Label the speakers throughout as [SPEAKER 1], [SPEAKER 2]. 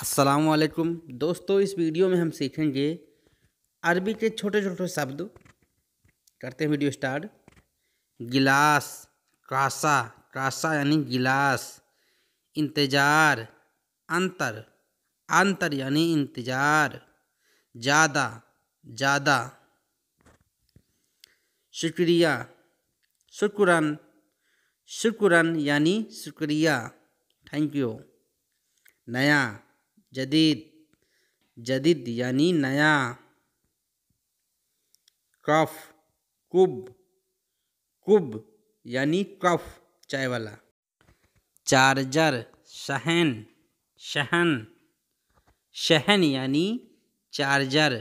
[SPEAKER 1] वालेकुम दोस्तों इस वीडियो में हम सीखेंगे अरबी के छोटे छोटे शब्द करते हैं वीडियो स्टार्ट गिलास कासा कासा यानी गिलास इंतज़ार अंतर अंतर यानी इंतज़ार ज़्यादा ज़्यादा शुक्रिया शुक्रन शुक्रन यानी शुक्रिया थैंक यू नया जदीद जदीद यानी नया कफ कुब कुब यानी कफ चाय वाला चार्जर शहन शहन शहन यानी चार्जर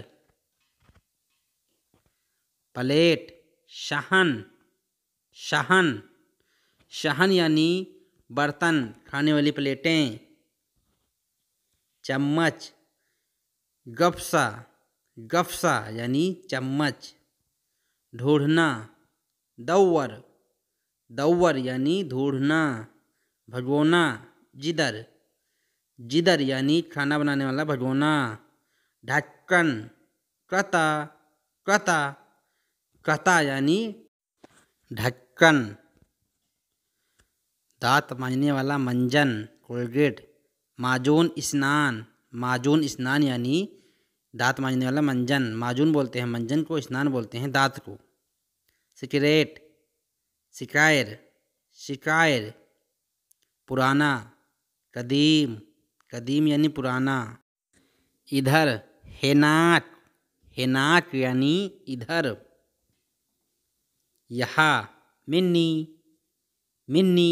[SPEAKER 1] प्लेट शहन शहन शहन यानी बर्तन खाने वाली प्लेटें चम्मच गफसा गफसा यानी चम्मच ढूढ़ना दौवर दौवर यानी ढूढ़ना भगोना जिदर जिदर यानी खाना बनाने वाला भगोना ढक्कन कता कता कता यानी ढक्कन दांत मांजने वाला मंजन कोलगेट माजून स्नान माजून स्नान यानी दांत मांजने वाला मंजन माजून बोलते हैं मंजन को स्नान बोलते हैं दांत को सिकरेट शिकायर शिकायर पुराना कदीम कदीम यानी पुराना इधर हेनाक हेनाक यानी इधर यहा मिन्नी मिन्नी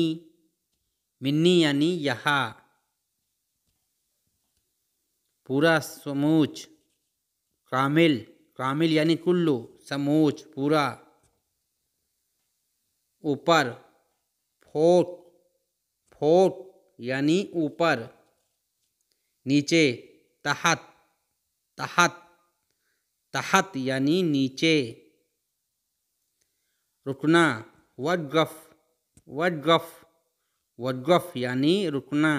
[SPEAKER 1] मिन्नी यानी यहाँ पूरा समूच कामिल कामिल यानी कुल्लू समूच पूरा ऊपर फोट फोट यानी ऊपर नीचे तहत तहत तहत यानी नीचे रुकना वडगफ वडगफ वडगफ यानी रुकना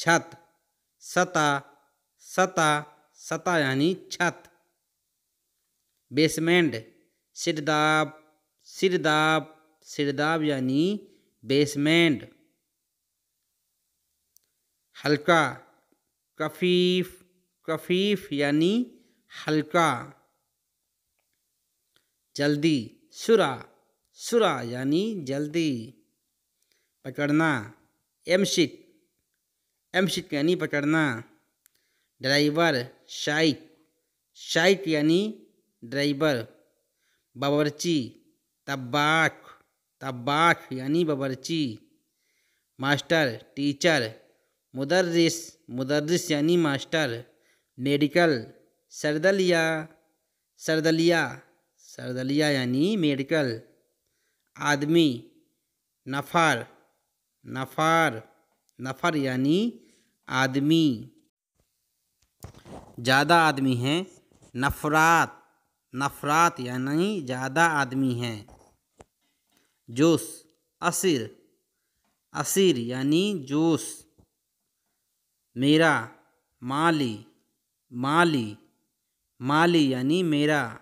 [SPEAKER 1] छत सता सता सता यानी छत बेसमेंट सिरदाब सिरदाब सिरदाब यानी बेसमेंट हल्का कफीफ कफीफ यानी हल्का जल्दी सुरा सुरा यानी जल्दी पकड़ना एमशिक एम सिट यानी पकड़ना ड्राइवर शाइट शाइट यानी ड्राइवर बावरची तब्बाक तब्बाक यानी बावरची मास्टर टीचर मुदर्रिस मुदर्रिस यानी मास्टर मेडिकल सरदलिया सरदलिया सरदलिया यानी मेडिकल आदमी नफ़र नफ़र नफ़र यानी आदमी ज़्यादा आदमी हैं नफरात नफरात यानी ज़्यादा आदमी हैं जोश असिर असिर यानी जोश मेरा माली माली माली यानी मेरा